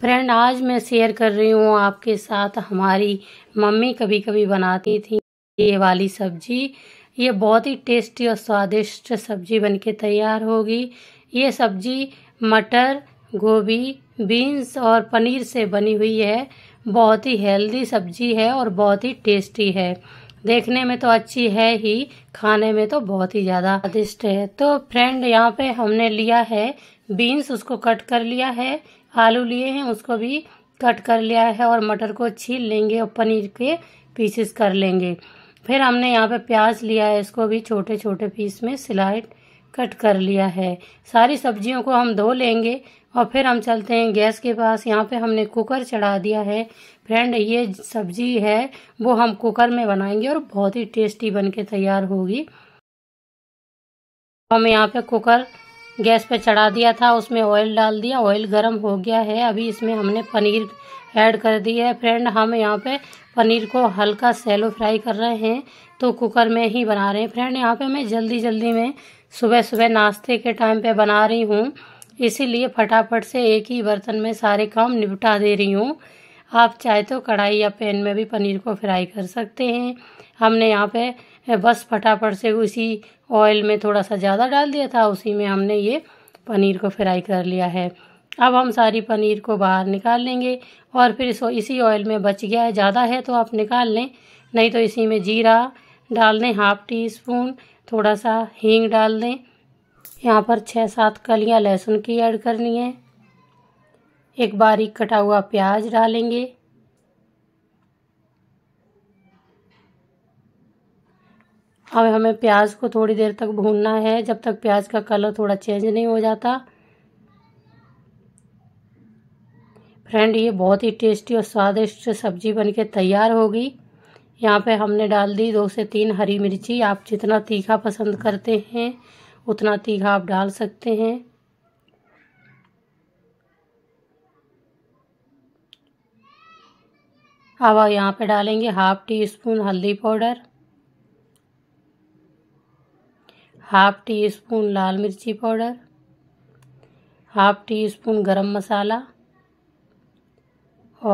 friend आज मैं share कर रही हूँ आपके साथ हमारी मम्मी कभी कभी बनाती थी ये वाली सब्जी ये बहुत ही टेस्टी और स्वादिष्ट सब्जी बनके तैयार होगी ये सब्जी मटर गोभी बीन्स और पनीर से बनी हुई है बहुत ही हेल्दी सब्जी है और बहुत ही टेस्टी है देखने में तो अच्छी है ही खाने में तो बहुत ही ज़्यादा स्वादिष्ट है तो फ्रेंड यहाँ पे हमने लिया है बीन्स उसको कट कर लिया है आलू लिए हैं उसको भी कट कर लिया है और मटर को छील लेंगे और पनीर के पीसेस कर लेंगे फिर हमने यहाँ पे प्याज लिया है इसको भी छोटे छोटे पीस में सिलाइट कट कर लिया है सारी सब्जियों को हम धो लेंगे और फिर हम चलते हैं गैस के पास यहाँ पे हमने कुकर चढ़ा दिया है फ्रेंड ये सब्जी है वो हम कुकर में बनाएंगे और बहुत ही टेस्टी बन के तैयार होगी हम यहाँ पे कुकर गैस पे चढ़ा दिया था उसमें ऑयल डाल दिया ऑयल गर्म हो गया है अभी इसमें हमने पनीर ऐड कर दिया है फ्रेंड हम यहाँ पे पनीर को हल्का सैलो फ्राई कर रहे हैं तो कुकर में ही बना रहे हैं फ्रेंड यहाँ पे मैं जल्दी जल्दी में सुबह सुबह नाश्ते के टाइम पे बना रही हूँ इसीलिए फटाफट से एक ही बर्तन में सारे काम निपटा दे रही हूँ आप चाहे तो कढ़ाई या पैन में भी पनीर को फ्राई कर सकते हैं हमने यहाँ पे बस फटाफट से उसी ऑयल में थोड़ा सा ज़्यादा डाल दिया था उसी में हमने ये पनीर को फ्राई कर लिया है अब हम सारी पनीर को बाहर निकाल लेंगे और फिर इसको इसी ऑयल में बच गया है ज़्यादा है तो आप निकाल लें नहीं तो इसी में जीरा डाल दें हाफ टी स्पून थोड़ा सा हींग डाल दें यहाँ पर छः सात कलियाँ लहसुन की ऐड करनी है एक बारीक कटा हुआ प्याज डालेंगे अब हमें प्याज को थोड़ी देर तक भूनना है जब तक प्याज का कलर थोड़ा चेंज नहीं हो जाता फ्रेंड ये बहुत ही टेस्टी और स्वादिष्ट सब्जी बनके तैयार होगी यहाँ पे हमने डाल दी दो से तीन हरी मिर्ची आप जितना तीखा पसंद करते हैं उतना तीखा आप डाल सकते हैं अब यहाँ पे डालेंगे हाफ टी स्पून हल्दी पाउडर हाफ टी स्पून लाल मिर्ची पाउडर हाफ टी स्पून गरम मसाला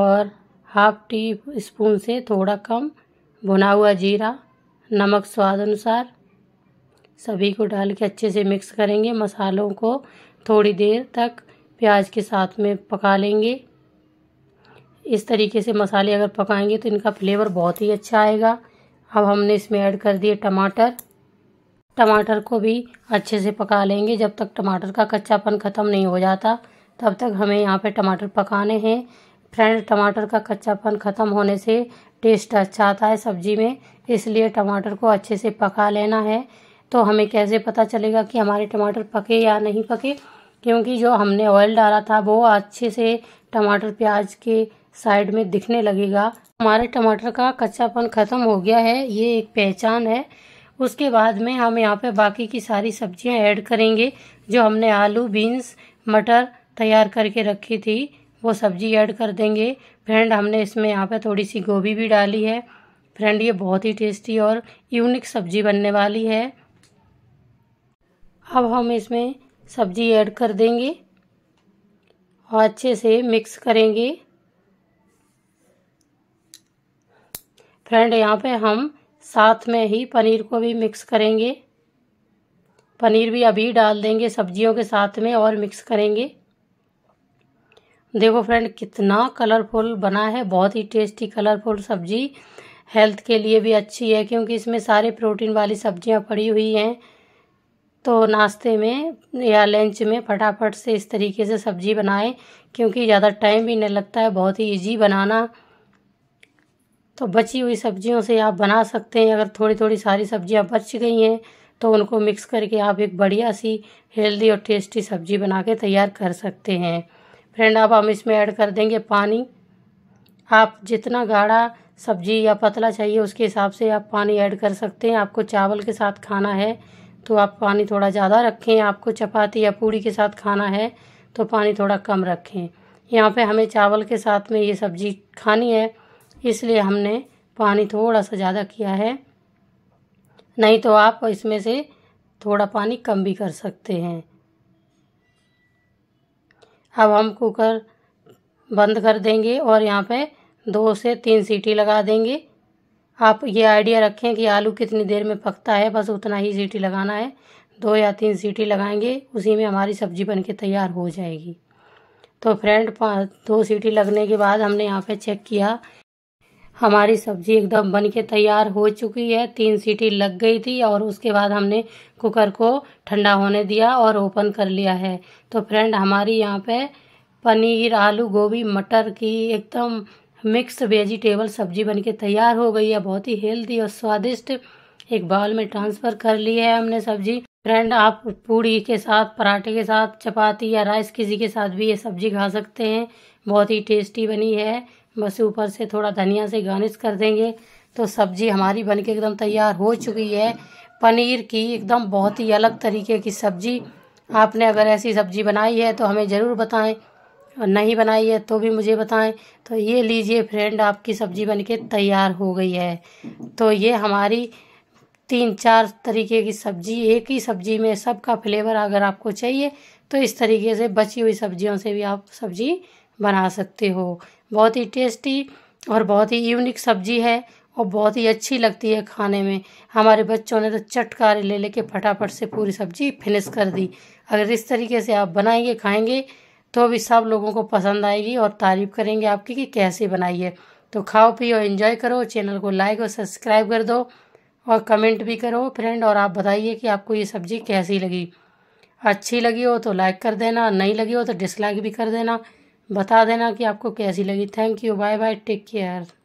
और हाफ टी स्पून से थोड़ा कम भुना हुआ जीरा नमक स्वाद अनुसार सभी को डाल के अच्छे से मिक्स करेंगे मसालों को थोड़ी देर तक प्याज के साथ में पका लेंगे इस तरीके से मसाले अगर पकाएंगे तो इनका फ्लेवर बहुत ही अच्छा आएगा अब हमने इसमें ऐड कर दिए टमाटर टमाटर को भी अच्छे से पका लेंगे जब तक टमाटर का कच्चापन ख़त्म नहीं हो जाता तब तक हमें यहाँ पे टमाटर पकाने हैं फ्रेंड टमाटर का कच्चापन ख़त्म होने से टेस्ट अच्छा आता है सब्जी में इसलिए टमाटर को अच्छे से पका लेना है तो हमें कैसे पता चलेगा कि हमारे टमाटर पके या नहीं पके क्योंकि जो हमने ऑयल डाला था वो अच्छे से टमाटर प्याज के साइड में दिखने लगेगा हमारे टमाटर का कच्चापन ख़त्म हो गया है ये एक पहचान है उसके बाद में हम यहाँ पे बाकी की सारी सब्जियाँ ऐड करेंगे जो हमने आलू बीन्स मटर तैयार करके रखी थी वो सब्जी ऐड कर देंगे फ्रेंड हमने इसमें यहाँ पे थोड़ी सी गोभी भी डाली है फ्रेंड ये बहुत ही टेस्टी और यूनिक सब्जी बनने वाली है अब हम इसमें सब्जी ऐड कर देंगे और अच्छे से मिक्स करेंगे फ्रेंड यहाँ पे हम साथ में ही पनीर को भी मिक्स करेंगे पनीर भी अभी डाल देंगे सब्जियों के साथ में और मिक्स करेंगे देखो फ्रेंड कितना कलरफुल बना है बहुत ही टेस्टी कलरफुल सब्जी हेल्थ के लिए भी अच्छी है क्योंकि इसमें सारे प्रोटीन वाली सब्जियां पड़ी हुई हैं तो नाश्ते में या लंच में फटाफट से इस तरीके से सब्जी बनाएं क्योंकि ज़्यादा टाइम भी नहीं लगता है बहुत ही ईजी बनाना तो बची हुई सब्जियों से आप बना सकते हैं अगर थोड़ी थोड़ी सारी सब्जियां बच गई हैं तो उनको मिक्स करके आप एक बढ़िया सी हेल्दी और टेस्टी सब्जी बना के तैयार कर सकते हैं फ्रेंड अब हम इसमें ऐड कर देंगे पानी आप जितना गाढ़ा सब्जी या पतला चाहिए उसके हिसाब से आप पानी ऐड कर सकते हैं आपको चावल के साथ खाना है तो आप पानी थोड़ा ज़्यादा रखें आपको चपाती या पूड़ी के साथ खाना है तो पानी थोड़ा कम रखें यहाँ पे हमें चावल के साथ में ये सब्ज़ी खानी है इसलिए हमने पानी थोड़ा सा ज़्यादा किया है नहीं तो आप इसमें से थोड़ा पानी कम भी कर सकते हैं अब हम कुकर बंद कर देंगे और यहाँ पे दो से तीन सीटी लगा देंगे आप ये आइडिया रखें कि आलू कितनी देर में पकता है बस उतना ही सीटी लगाना है दो या तीन सीटी लगाएंगे उसी में हमारी सब्ज़ी बनके तैयार हो जाएगी तो फ्रेंड दो सीटी लगने के बाद हमने यहाँ पे चेक किया हमारी सब्जी एकदम बन के तैयार हो चुकी है तीन सीटी लग गई थी और उसके बाद हमने कुकर को ठंडा होने दिया और ओपन कर लिया है तो फ्रेंड हमारी यहाँ पे पनीर आलू गोभी मटर की एकदम मिक्स वेजिटेबल सब्जी बनके तैयार हो गई है बहुत ही हेल्दी और स्वादिष्ट एक बाउल में ट्रांसफ़र कर लिया है हमने सब्जी फ्रेंड आप पूड़ी के साथ पराठे के साथ चपाती या राइस किसी के साथ भी ये सब्जी खा सकते हैं बहुत ही टेस्टी बनी है बस ऊपर से थोड़ा धनिया से गार्निश कर देंगे तो सब्जी हमारी बन के एकदम तैयार हो चुकी है पनीर की एकदम बहुत ही अलग तरीके की सब्जी आपने अगर ऐसी सब्जी बनाई है तो हमें ज़रूर बताएं और नहीं बनाई है तो भी मुझे बताएं तो ये लीजिए फ्रेंड आपकी सब्ज़ी बनके तैयार हो गई है तो ये हमारी तीन चार तरीके की सब्जी एक ही सब्जी में सबका फ्लेवर अगर आपको चाहिए तो इस तरीके से बची हुई सब्जियों से भी आप सब्जी बना सकते हो बहुत ही टेस्टी और बहुत ही यूनिक सब्जी है और बहुत ही अच्छी लगती है खाने में हमारे बच्चों ने तो चटकारे ले लेके फटाफट से पूरी सब्जी फिनिश कर दी अगर इस तरीके से आप बनाएंगे खाएंगे तो भी सब लोगों को पसंद आएगी और तारीफ़ करेंगे आपकी कि कैसे बनाई है तो खाओ पियो एंजॉय करो चैनल को लाइक और सब्सक्राइब कर दो और कमेंट भी करो फ्रेंड और आप बताइए कि आपको ये सब्ज़ी कैसी लगी अच्छी लगी हो तो लाइक कर देना नहीं लगी हो तो डिसलाइक भी कर देना बता देना कि आपको कैसी लगी thank you bye bye take care